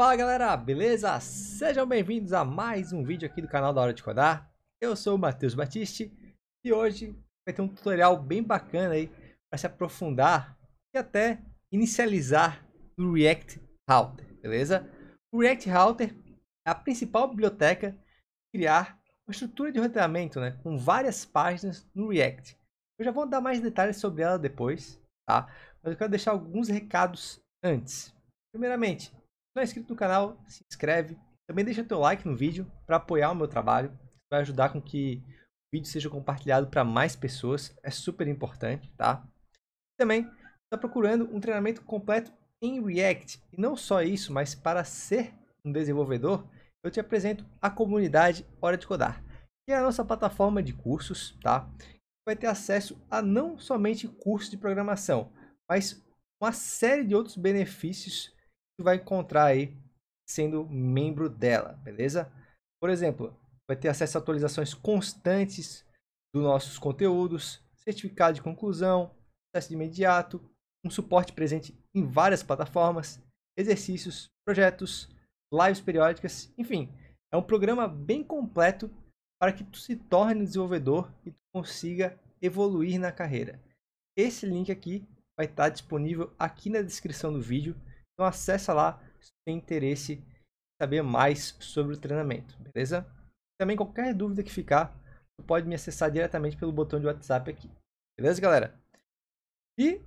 Fala galera, beleza? Sejam bem-vindos a mais um vídeo aqui do canal da Hora de Codar. Eu sou o Matheus Batiste e hoje vai ter um tutorial bem bacana aí para se aprofundar e até inicializar o React Router, beleza? O React Router é a principal biblioteca para criar uma estrutura de roteamento né, com várias páginas no React. Eu já vou dar mais detalhes sobre ela depois, tá? Mas eu quero deixar alguns recados antes. Primeiramente, não é inscrito no canal, se inscreve. Também deixa teu like no vídeo para apoiar o meu trabalho. Vai ajudar com que o vídeo seja compartilhado para mais pessoas. É super importante, tá? Também está procurando um treinamento completo em React. E não só isso, mas para ser um desenvolvedor, eu te apresento a comunidade Hora de Codar, que é a nossa plataforma de cursos, tá? Vai ter acesso a não somente cursos de programação, mas uma série de outros benefícios vai encontrar aí sendo membro dela, beleza? Por exemplo, vai ter acesso a atualizações constantes dos nossos conteúdos, certificado de conclusão, acesso de imediato, um suporte presente em várias plataformas, exercícios, projetos, lives periódicas, enfim, é um programa bem completo para que tu se torne desenvolvedor e tu consiga evoluir na carreira. Esse link aqui vai estar disponível aqui na descrição do vídeo então acessa lá se tem interesse em saber mais sobre o treinamento, beleza? Também qualquer dúvida que ficar, você pode me acessar diretamente pelo botão de WhatsApp aqui. Beleza, galera? E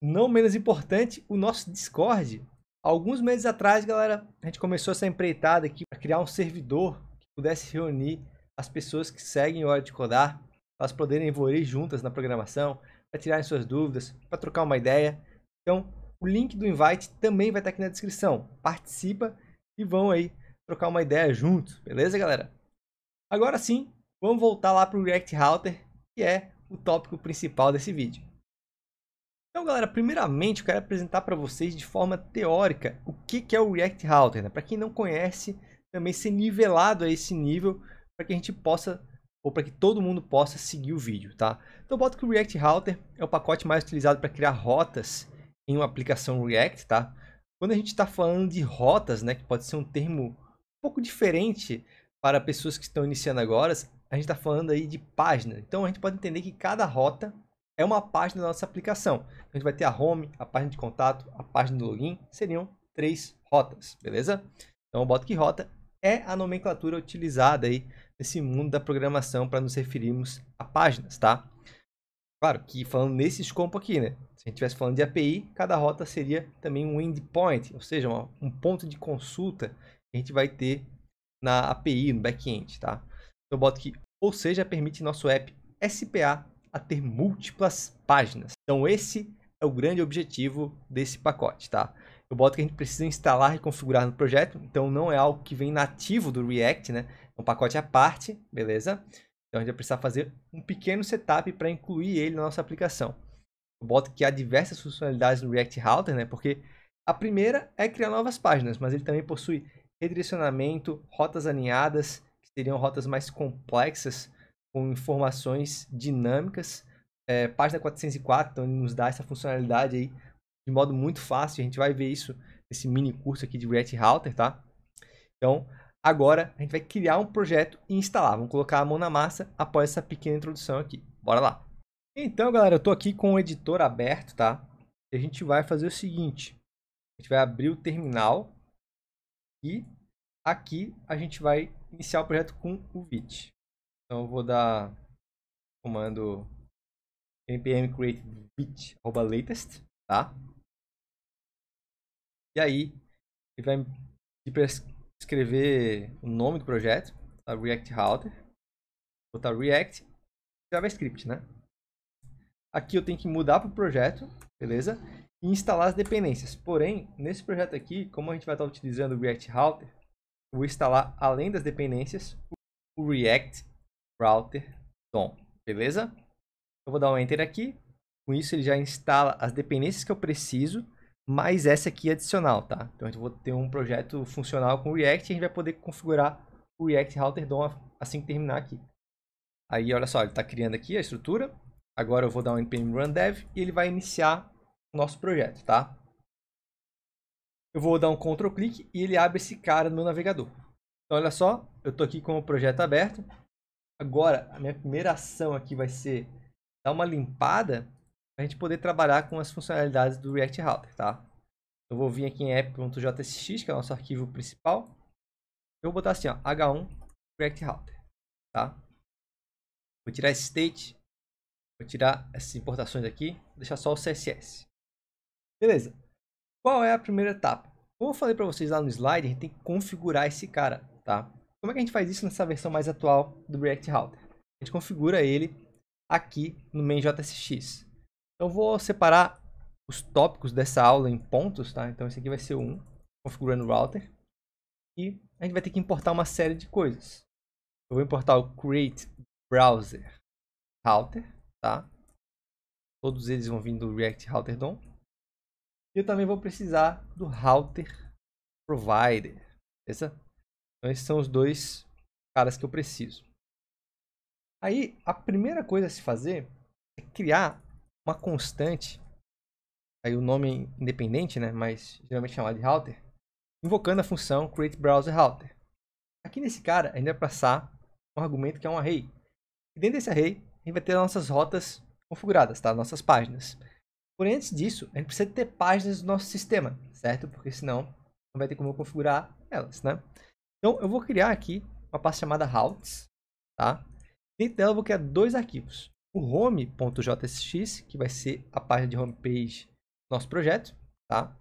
não menos importante, o nosso Discord. Alguns meses atrás, galera, a gente começou essa empreitada aqui para criar um servidor que pudesse reunir as pessoas que seguem Hora de Codar, elas poderem evoluir juntas na programação, para tirar suas dúvidas, para trocar uma ideia. Então, o link do invite também vai estar aqui na descrição. Participa e vão aí trocar uma ideia junto, beleza, galera? Agora sim, vamos voltar lá para o React Router, que é o tópico principal desse vídeo. Então, galera, primeiramente eu quero apresentar para vocês de forma teórica o que, é o React Router. Né? Para quem não conhece, também ser nivelado a esse nível para que a gente possa ou para que todo mundo possa seguir o vídeo, tá? Então, boto que o React Router é o pacote mais utilizado para criar rotas em uma aplicação React, tá? Quando a gente está falando de rotas, né, que pode ser um termo um pouco diferente para pessoas que estão iniciando agora, a gente está falando aí de página. Então a gente pode entender que cada rota é uma página da nossa aplicação. Então, a gente vai ter a home, a página de contato, a página do login, seriam três rotas, beleza? Então eu boto que rota é a nomenclatura utilizada aí nesse mundo da programação para nos referirmos a páginas, tá? Claro que falando nesse escopo aqui, né? Se a gente estivesse falando de API, cada rota seria também um endpoint, ou seja, uma, um ponto de consulta que a gente vai ter na API, no back-end, tá? Então, eu boto aqui, ou seja, permite nosso app SPA a ter múltiplas páginas. Então esse é o grande objetivo desse pacote, tá? Eu boto que a gente precisa instalar e configurar no projeto, então não é algo que vem nativo do React, né? É um pacote à parte, beleza? Então a gente vai precisar fazer um pequeno setup para incluir ele na nossa aplicação. Eu boto que há diversas funcionalidades no React Router, né? Porque a primeira é criar novas páginas, mas ele também possui redirecionamento, rotas alinhadas, que seriam rotas mais complexas, com informações dinâmicas. É, página 404, então ele nos dá essa funcionalidade aí de modo muito fácil. A gente vai ver isso nesse mini curso aqui de React Router, tá? Então, Agora a gente vai criar um projeto e instalar. Vamos colocar a mão na massa após essa pequena introdução aqui. Bora lá. Então, galera, eu estou aqui com o editor aberto, tá? E a gente vai fazer o seguinte. A gente vai abrir o terminal e aqui a gente vai iniciar o projeto com o VIT. Então, eu vou dar comando npm create bit latest, tá? E aí ele vai me escrever o nome do projeto, a tá? React Router, botar React JavaScript, né? Aqui eu tenho que mudar para o projeto, beleza? E instalar as dependências. Porém, nesse projeto aqui, como a gente vai estar utilizando o React Router, eu vou instalar, além das dependências, o React Router DOM, beleza? Eu vou dar um Enter aqui. Com isso, ele já instala as dependências que eu preciso mais essa aqui é adicional, tá? Então, eu vou ter um projeto funcional com React e a gente vai poder configurar o React Router DOM assim que terminar aqui. Aí, olha só, ele está criando aqui a estrutura. Agora eu vou dar um npm run dev e ele vai iniciar o nosso projeto, tá? Eu vou dar um ctrl clique e ele abre esse cara no meu navegador. Então, olha só, eu estou aqui com o projeto aberto. Agora, a minha primeira ação aqui vai ser dar uma limpada a gente poder trabalhar com as funcionalidades do React Router, tá? Eu vou vir aqui em app.jsx, que é o nosso arquivo principal. Eu vou botar assim, ó, h1 React Router, tá? Vou tirar esse state, vou tirar essas importações aqui, vou deixar só o CSS. Beleza. Qual é a primeira etapa? Como eu falei para vocês lá no slide, a gente tem que configurar esse cara, tá? Como é que a gente faz isso nessa versão mais atual do React Router? A gente configura ele aqui no main.jsx. Então eu vou separar os tópicos dessa aula em pontos, tá? Então esse aqui vai ser o 1, configurando o router. E a gente vai ter que importar uma série de coisas. Eu vou importar o create browser router, tá? Todos eles vão vir do React Router DOM. E eu também vou precisar do router provider, beleza? Então esses são os dois caras que eu preciso. Aí a primeira coisa a se fazer é criar uma constante, aí o nome independente, né, mas geralmente chamado de router, invocando a função create browser router. Aqui nesse cara, a gente vai passar um argumento que é um array. E dentro desse array, a gente vai ter nossas rotas configuradas, tá? Nossas páginas. Porém, antes disso, a gente precisa ter páginas do nosso sistema, certo? Porque senão não vai ter como eu configurar elas, né? Então, eu vou criar aqui uma pasta chamada routes, tá? Dentro dela, eu vou criar dois arquivos o home.jsx, que vai ser a página de homepage do nosso projeto, tá?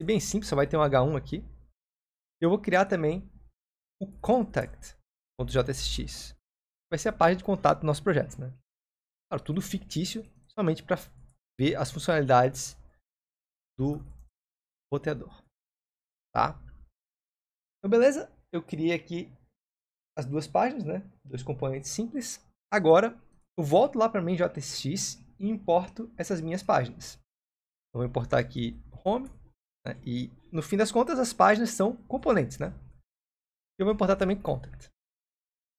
E bem simples, só vai ter um H1 aqui. Eu vou criar também o contact.jsx, que vai ser a página de contato do nosso projeto, né? Claro, tudo fictício, somente para ver as funcionalidades do roteador, tá? Então, beleza? Eu criei aqui as duas páginas, né? Dois componentes simples. Agora, eu volto lá para mim JSX e importo essas minhas páginas. Eu vou importar aqui home, né? e no fim das contas as páginas são componentes, né? Eu vou importar também content.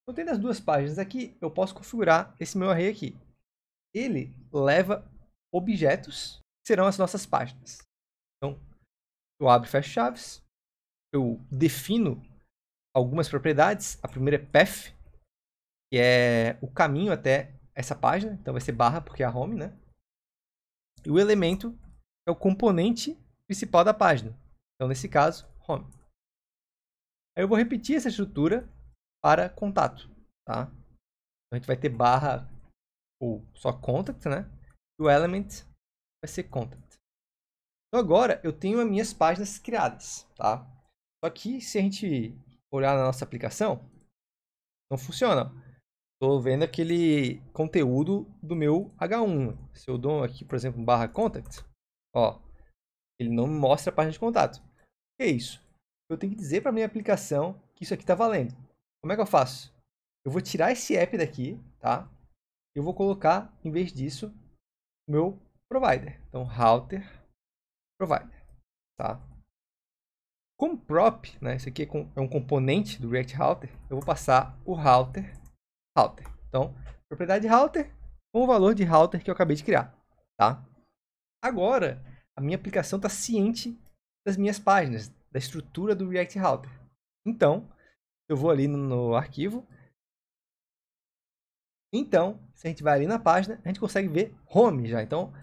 Então, tendo as duas páginas aqui, eu posso configurar esse meu array aqui. Ele leva objetos que serão as nossas páginas. Então, eu abro e fecho chaves, eu defino algumas propriedades. A primeira é path, que é o caminho até essa página, então vai ser barra porque é a home, né? E o elemento é o componente principal da página, então nesse caso, home. Aí eu vou repetir essa estrutura para contato, tá? Então a gente vai ter barra ou só contact, né? E o element vai ser contact. Então agora eu tenho as minhas páginas criadas, tá? Só que se a gente olhar na nossa aplicação, não funciona. Estou vendo aquele conteúdo do meu H1. Se eu dou aqui, por exemplo, barra contact, ó, ele não me mostra a página de contato. O que é isso? Eu tenho que dizer para minha aplicação que isso aqui está valendo. Como é que eu faço? Eu vou tirar esse app daqui, tá? Eu vou colocar, em vez disso, meu provider. Então, router provider, tá? Como prop, né? Isso aqui é, é um componente do React Router. Eu vou passar o router router. Então, propriedade router com o valor de router que eu acabei de criar, tá? Agora, a minha aplicação está ciente das minhas páginas, da estrutura do React Router. Então, eu vou ali no, no arquivo. Então, se a gente vai ali na página, a gente consegue ver home já. Então,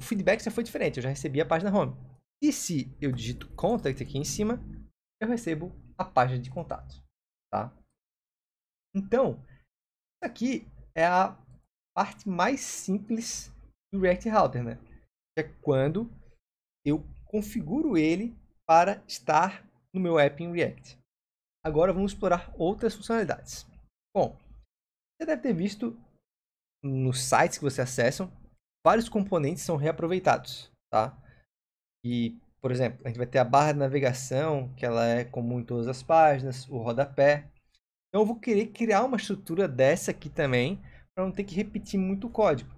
o feedback já foi diferente, eu já recebi a página home. E se eu digito contact aqui em cima, eu recebo a página de contato, tá? Então, aqui é a parte mais simples do React Router, né? É quando eu configuro ele para estar no meu app em React. Agora vamos explorar outras funcionalidades. Bom, você deve ter visto nos sites que você acessa, vários componentes são reaproveitados, tá? E, por exemplo, a gente vai ter a barra de navegação, que ela é comum em todas as páginas, o rodapé, então eu vou querer criar uma estrutura dessa aqui também, para não ter que repetir muito o código.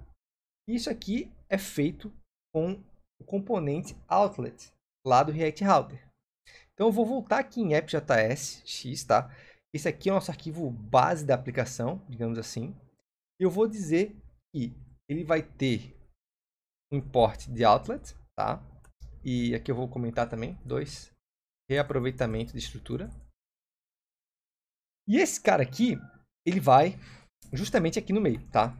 Isso aqui é feito com o componente outlet lá do React Router. Então eu vou voltar aqui em app.js, tá? Esse aqui é o nosso arquivo base da aplicação, digamos assim. E eu vou dizer que ele vai ter um import de outlet, tá? E aqui eu vou comentar também, dois, reaproveitamento de estrutura. E esse cara aqui, ele vai justamente aqui no meio, tá?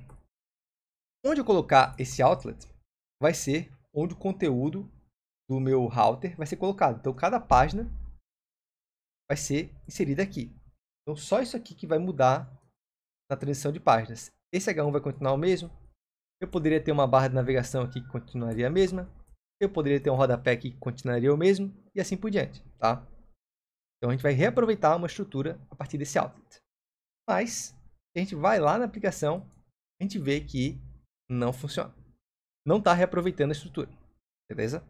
Onde eu colocar esse outlet vai ser onde o conteúdo do meu router vai ser colocado. Então, cada página vai ser inserida aqui. Então, só isso aqui que vai mudar na transição de páginas. Esse H1 vai continuar o mesmo. Eu poderia ter uma barra de navegação aqui que continuaria a mesma. Eu poderia ter um rodapé aqui que continuaria o mesmo. E assim por diante, tá? Então a gente vai reaproveitar uma estrutura a partir desse outlet. Mas a gente vai lá na aplicação, a gente vê que não funciona. Não está reaproveitando a estrutura. Beleza?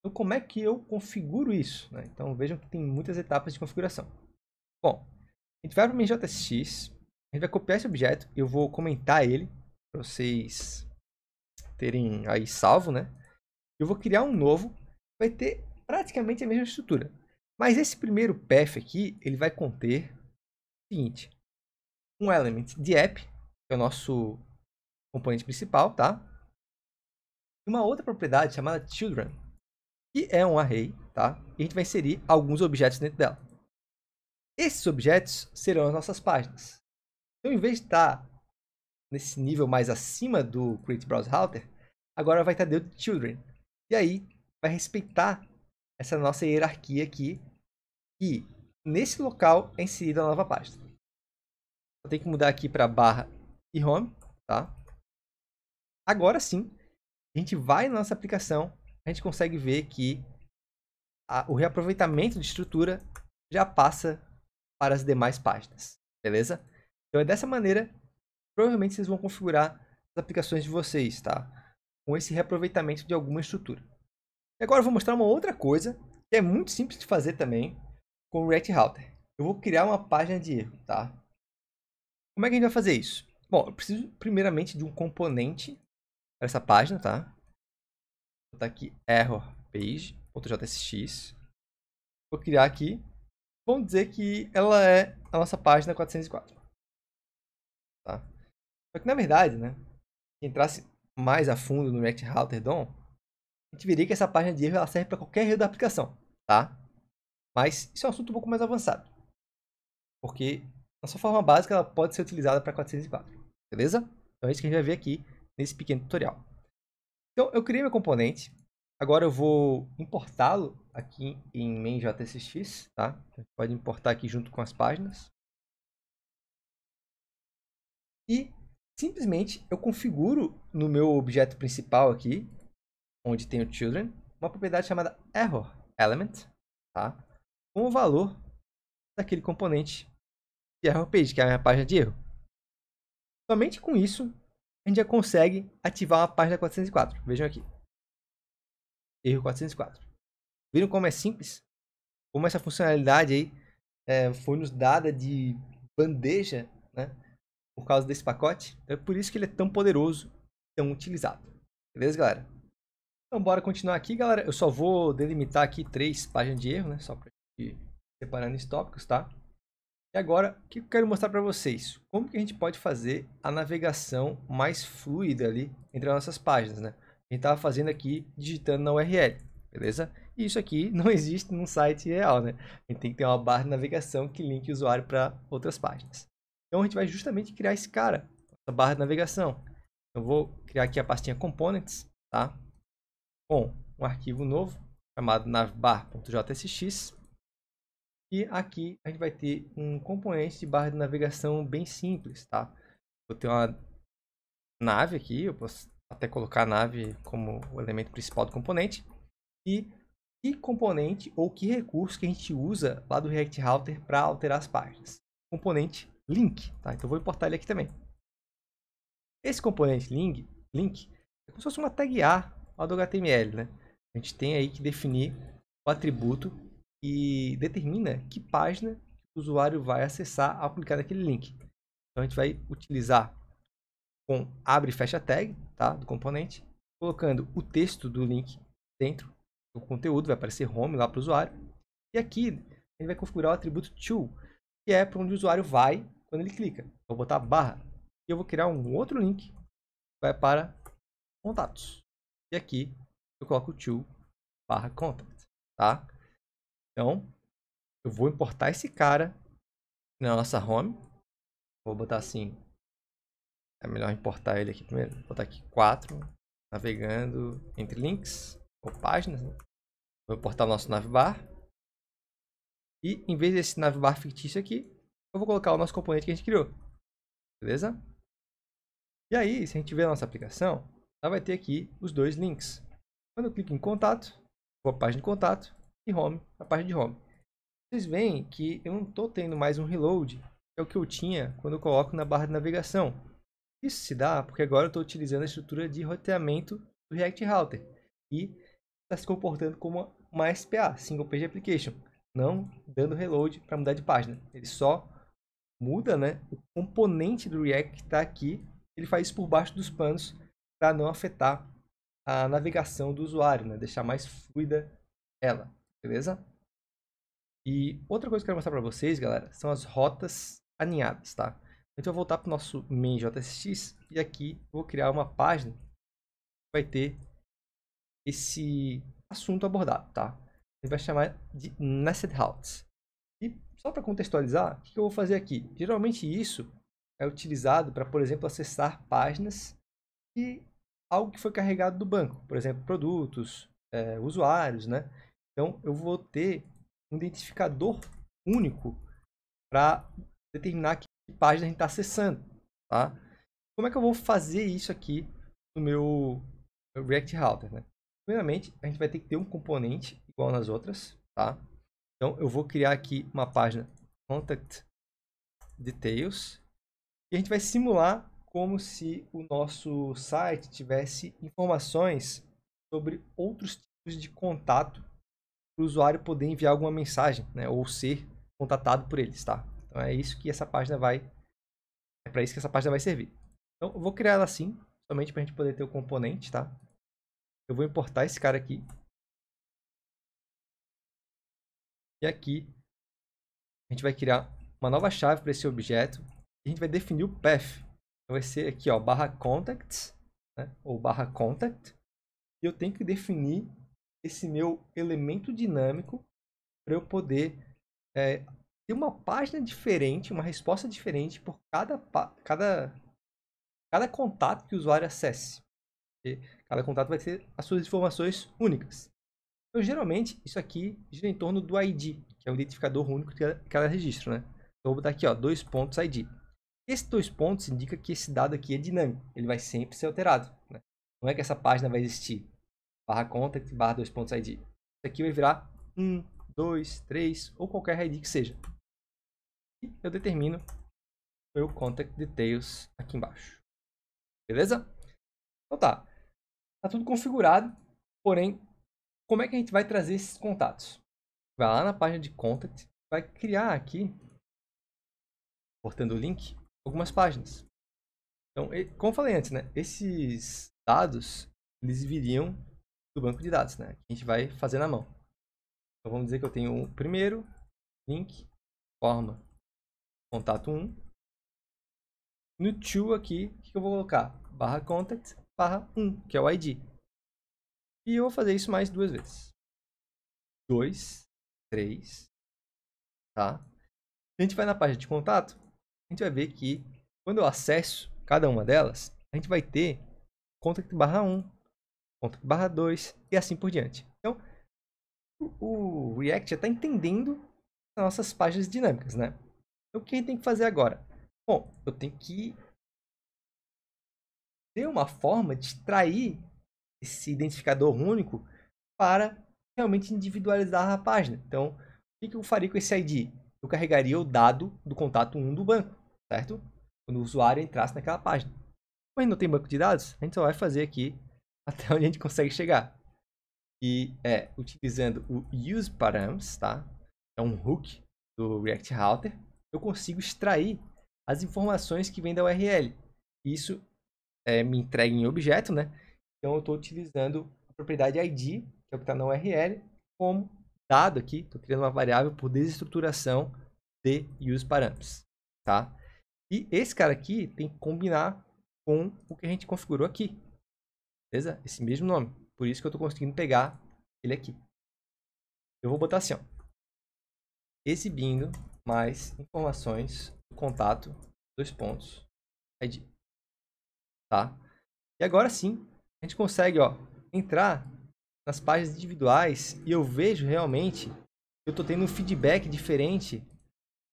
Então como é que eu configuro isso? Né? Então vejam que tem muitas etapas de configuração. Bom, a gente vai para o MJSX, a gente vai copiar esse objeto, eu vou comentar ele para vocês terem aí salvo, né? Eu vou criar um novo, vai ter praticamente a mesma estrutura. Mas esse primeiro path aqui, ele vai conter o seguinte. Um element de app, que é o nosso componente principal, tá? E uma outra propriedade chamada children, que é um array, tá? E a gente vai inserir alguns objetos dentro dela. Esses objetos serão as nossas páginas. Então, em vez de estar tá nesse nível mais acima do create browser router, agora vai estar tá dentro de children. E aí, vai respeitar essa nossa hierarquia aqui e nesse local é inserida a nova pasta. Eu tenho que mudar aqui para barra e home, tá? Agora sim, a gente vai na nossa aplicação, a gente consegue ver que a, o reaproveitamento de estrutura já passa para as demais pastas, beleza? Então é dessa maneira, provavelmente vocês vão configurar as aplicações de vocês, tá? Com esse reaproveitamento de alguma estrutura. E agora eu vou mostrar uma outra coisa, que é muito simples de fazer também, com o React Router. Eu vou criar uma página de erro, tá? Como é que a gente vai fazer isso? Bom, eu preciso primeiramente de um componente para essa página, tá? Vou botar aqui error page.jsx. Vou criar aqui. Vamos dizer que ela é a nossa página 404. Tá? Só que na verdade, né? Se entrasse mais a fundo no React Router DOM, a gente veria que essa página de erro ela serve para qualquer erro da aplicação, tá? Mas isso é um assunto um pouco mais avançado. Porque na sua forma básica ela pode ser utilizada para 404. Beleza? Então é isso que a gente vai ver aqui nesse pequeno tutorial. Então eu criei meu componente. Agora eu vou importá-lo aqui em main.jsx, tá? Então, pode importar aqui junto com as páginas. E simplesmente eu configuro no meu objeto principal aqui, onde tem o children, uma propriedade chamada error element, tá? com o valor daquele componente de error é page, que é a página de erro. Somente com isso, a gente já consegue ativar a página 404. Vejam aqui. Erro 404. Viram como é simples? Como essa funcionalidade aí é, foi nos dada de bandeja, né? Por causa desse pacote. É por isso que ele é tão poderoso, tão utilizado. Beleza, galera? Então, bora continuar aqui, galera. Eu só vou delimitar aqui três páginas de erro, né? Só pra separando esses tópicos, tá? E agora, o que eu quero mostrar para vocês? Como que a gente pode fazer a navegação mais fluida ali entre as nossas páginas, né? A gente estava fazendo aqui digitando na URL, beleza? E isso aqui não existe num site real, né? A gente tem que ter uma barra de navegação que linke o usuário para outras páginas. Então, a gente vai justamente criar esse cara, essa barra de navegação. Eu vou criar aqui a pastinha Components, tá? Com um arquivo novo chamado navbar.jsx e aqui a gente vai ter um componente de barra de navegação bem simples, tá? Vou ter uma nave aqui, eu posso até colocar a nave como o elemento principal do componente. E que componente ou que recurso que a gente usa lá do React Router para alterar as páginas? Componente link, tá? Então eu vou importar ele aqui também. Esse componente link, link é como se fosse uma tag A do HTML, né? A gente tem aí que definir o atributo e determina que página o usuário vai acessar ao clicar naquele link. Então a gente vai utilizar com abre e fecha tag tá, do componente, colocando o texto do link dentro do conteúdo, vai aparecer home lá para o usuário. E aqui a gente vai configurar o atributo to, que é para onde o usuário vai quando ele clica. Então, vou botar barra e eu vou criar um outro link que vai para contatos. E aqui eu coloco to barra contact, tá? Então, eu vou importar esse cara na nossa home. Vou botar assim. É melhor importar ele aqui primeiro. Vou botar aqui 4. Navegando entre links ou páginas. Né? Vou importar o nosso navbar. E em vez desse navbar fictício aqui, eu vou colocar o nosso componente que a gente criou. Beleza? E aí, se a gente ver a nossa aplicação, ela vai ter aqui os dois links. Quando eu clico em contato, vou à página de contato, e home, a parte de home. Vocês veem que eu não estou tendo mais um reload, é o que eu tinha quando eu coloco na barra de navegação. Isso se dá porque agora eu estou utilizando a estrutura de roteamento do React Router e está se comportando como uma SPA, Single Page Application, não dando reload para mudar de página. Ele só muda né, o componente do React que está aqui, ele faz isso por baixo dos panos para não afetar a navegação do usuário, né, deixar mais fluida ela beleza? E outra coisa que eu quero mostrar para vocês, galera, são as rotas alinhadas, tá? Então eu vou voltar pro nosso main JSX e aqui vou criar uma página que vai ter esse assunto abordado, tá? Ele vai chamar de Nested Routes. E só para contextualizar, o que eu vou fazer aqui? Geralmente isso é utilizado para, por exemplo, acessar páginas e algo que foi carregado do banco, por exemplo, produtos, é, usuários, né? Então, eu vou ter um identificador único para determinar que página a gente está acessando, tá? Como é que eu vou fazer isso aqui no meu React Router, né? Primeiramente, a gente vai ter que ter um componente igual nas outras, tá? Então, eu vou criar aqui uma página contact details e a gente vai simular como se o nosso site tivesse informações sobre outros tipos de contato para o usuário poder enviar alguma mensagem, né? Ou ser contatado por eles, tá? Então é isso que essa página vai... É para isso que essa página vai servir. Então eu vou criar ela assim, somente para a gente poder ter o componente, tá? Eu vou importar esse cara aqui. E aqui a gente vai criar uma nova chave para esse objeto. E a gente vai definir o path. Então vai ser aqui, ó, barra contacts, né? ou barra contact. E eu tenho que definir esse meu elemento dinâmico para eu poder é, ter uma página diferente, uma resposta diferente por cada, cada, cada contato que o usuário acesse. E cada contato vai ter as suas informações únicas. Então, geralmente, isso aqui gira em torno do ID, que é o identificador único que ela registra, Né? Então, vou botar aqui, ó, dois pontos ID. Esses dois pontos indica que esse dado aqui é dinâmico, ele vai sempre ser alterado. Né? Não é que essa página vai existir, barra contact, barra dois pontos ID. Isso aqui vai virar 1, 2, 3 ou qualquer ID que seja. E eu determino meu contact details aqui embaixo. Beleza? Então tá. Tá tudo configurado, porém, como é que a gente vai trazer esses contatos? Vai lá na página de contact, vai criar aqui, cortando o link, algumas páginas. Então, como eu falei antes, né? Esses dados, eles viriam do banco de dados, né? A gente vai fazer na mão. Então vamos dizer que eu tenho o primeiro link forma contato 1. No to aqui, o que eu vou colocar? Barra contact, barra 1, que é o ID. E eu vou fazer isso mais duas vezes. 2, 3, tá? Se a gente vai na página de contato, a gente vai ver que quando eu acesso cada uma delas, a gente vai ter contact barra 1, ponto barra 2 e assim por diante. Então, o React já está entendendo as nossas páginas dinâmicas, né? Então, o que a gente tem que fazer agora? Bom, eu tenho que ter uma forma de extrair esse identificador único para realmente individualizar a página. Então, o que eu faria com esse ID? Eu carregaria o dado do contato 1 do banco, certo? Quando o usuário entrasse naquela página. Mas não tem banco de dados, a gente só vai fazer aqui até onde a gente consegue chegar. E é utilizando o use params, tá? É um hook do React Router. Eu consigo extrair as informações que vêm da URL. Isso é, me entrega em objeto, né? Então eu estou utilizando a propriedade ID, que é o que está na URL, como dado aqui. Estou criando uma variável por desestruturação de use params, tá? E esse cara aqui tem que combinar com o que a gente configurou aqui. Beleza? Esse mesmo nome. Por isso que eu estou conseguindo pegar ele aqui. Eu vou botar assim, ó. Exibindo mais informações do contato, dois pontos, ID. Tá? E agora sim, a gente consegue, ó, entrar nas páginas individuais e eu vejo realmente que eu estou tendo um feedback diferente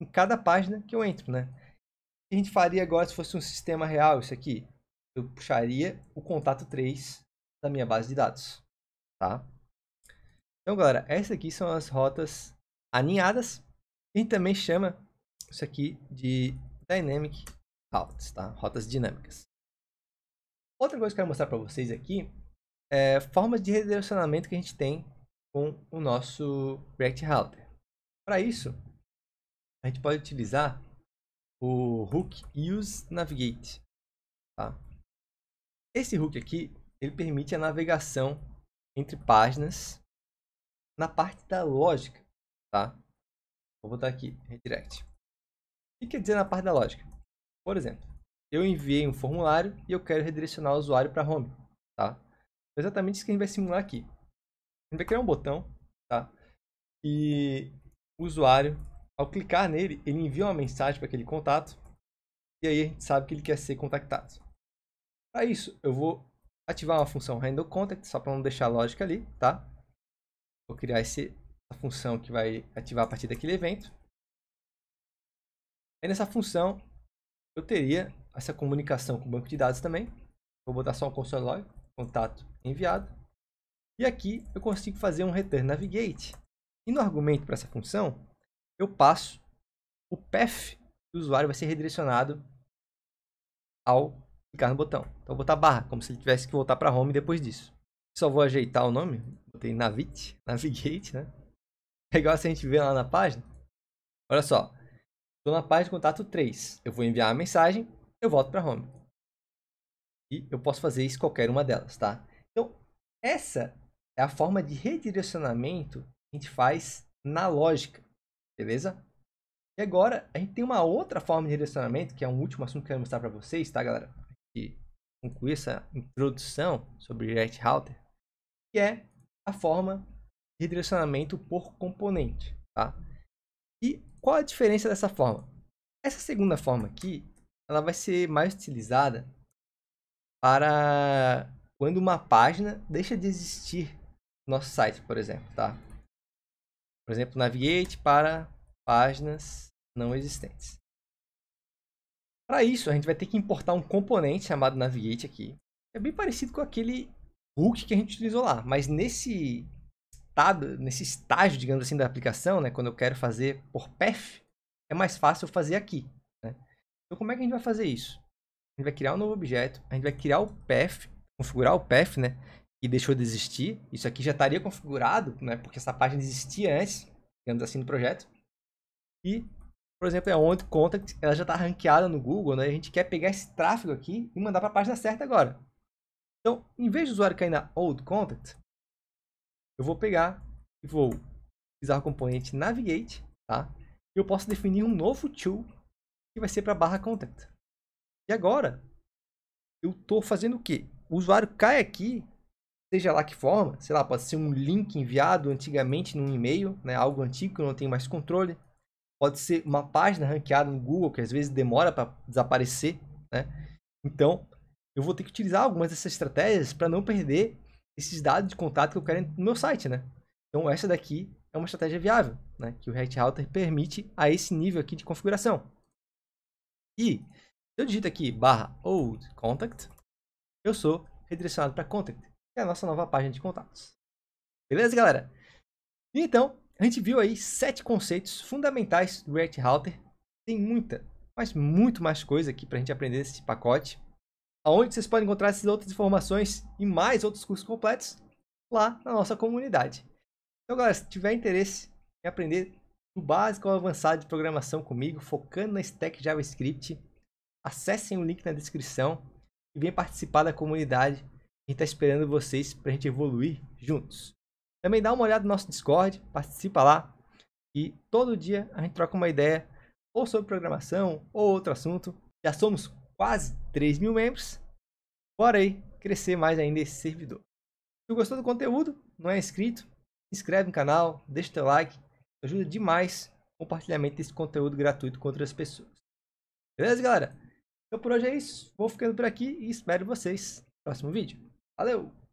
em cada página que eu entro, né? O que a gente faria agora se fosse um sistema real isso aqui? eu puxaria o contato 3 da minha base de dados, tá? Então, galera, essas aqui são as rotas aninhadas. e também chama isso aqui de Dynamic Routes, tá? Rotas dinâmicas. Outra coisa que eu quero mostrar para vocês aqui é formas de redirecionamento que a gente tem com o nosso React Router. Para isso, a gente pode utilizar o hook use navigate, tá? Esse hook aqui, ele permite a navegação entre páginas na parte da lógica, tá? Vou botar aqui, redirect. O que quer dizer na parte da lógica? Por exemplo, eu enviei um formulário e eu quero redirecionar o usuário para home, tá? É exatamente isso que a gente vai simular aqui. A gente vai criar um botão, tá? E o usuário, ao clicar nele, ele envia uma mensagem para aquele contato e aí a gente sabe que ele quer ser contactado. Para é isso, eu vou ativar uma função handle só para não deixar a lógica ali, tá? Vou criar esse, essa função que vai ativar a partir daquele evento. Aí nessa função, eu teria essa comunicação com o banco de dados também. Vou botar só um console log, contato enviado. E aqui eu consigo fazer um return navigate. E no argumento para essa função, eu passo o path que o usuário vai ser redirecionado ao clicar no botão. Então vou botar barra, como se ele tivesse que voltar para home depois disso. Só vou ajeitar o nome, botei Navit, Navigate, né? É igual se a gente vê lá na página. Olha só, estou na página de contato 3. Eu vou enviar a mensagem, eu volto para home. E eu posso fazer isso qualquer uma delas, tá? Então, essa é a forma de redirecionamento que a gente faz na lógica, beleza? E agora, a gente tem uma outra forma de redirecionamento que é um último assunto que eu quero mostrar para vocês, tá, galera? gente concluir essa introdução sobre React Router, que é a forma de redirecionamento por componente. Tá? E qual a diferença dessa forma? Essa segunda forma aqui, ela vai ser mais utilizada para quando uma página deixa de existir no nosso site, por exemplo, tá? Por exemplo, navigate para páginas não existentes. Para isso, a gente vai ter que importar um componente chamado Navigate aqui. É bem parecido com aquele hook que a gente utilizou lá, mas nesse estado, nesse estágio, digamos assim, da aplicação, né, quando eu quero fazer por path, é mais fácil fazer aqui. Né? Então, como é que a gente vai fazer isso? A gente vai criar um novo objeto, a gente vai criar o path, configurar o path, né, que deixou de existir. Isso aqui já estaria configurado, né, porque essa página existia antes, digamos assim, no projeto. E por exemplo, é a conta Contact, ela já está ranqueada no Google, né? A gente quer pegar esse tráfego aqui e mandar para a página certa agora. Então, em vez do usuário cair na Old Contact, eu vou pegar e vou utilizar o componente Navigate, tá? E eu posso definir um novo tool que vai ser para barra Contact. E agora, eu estou fazendo o quê? O usuário cai aqui, seja lá que forma, sei lá, pode ser um link enviado antigamente num e-mail, né? Algo antigo que eu não tenho mais controle pode ser uma página ranqueada no Google, que às vezes demora para desaparecer, né? Então, eu vou ter que utilizar algumas dessas estratégias para não perder esses dados de contato que eu quero no meu site, né? Então, essa daqui é uma estratégia viável, né? Que o React Router permite a esse nível aqui de configuração. E eu digito aqui barra old contact, eu sou redirecionado para contact, que é a nossa nova página de contatos. Beleza, galera? então, a gente viu aí sete conceitos fundamentais do React Router. Tem muita, mas muito mais coisa aqui para a gente aprender nesse pacote. Aonde vocês podem encontrar essas outras informações e mais outros cursos completos lá na nossa comunidade. Então, galera, se tiver interesse em aprender do básico ao avançado de programação comigo, focando na stack JavaScript, acessem o link na descrição e venham participar da comunidade. A gente está esperando vocês para a gente evoluir juntos. Também dá uma olhada no nosso Discord, participa lá. E todo dia a gente troca uma ideia ou sobre programação ou outro assunto. Já somos quase 3 mil membros. Bora aí crescer mais ainda esse servidor. Se gostou do conteúdo, não é inscrito, se inscreve no canal, deixa o teu like. Ajuda demais o compartilhamento desse conteúdo gratuito com outras pessoas. Beleza, galera? Então por hoje é isso. Vou ficando por aqui e espero vocês no próximo vídeo. Valeu!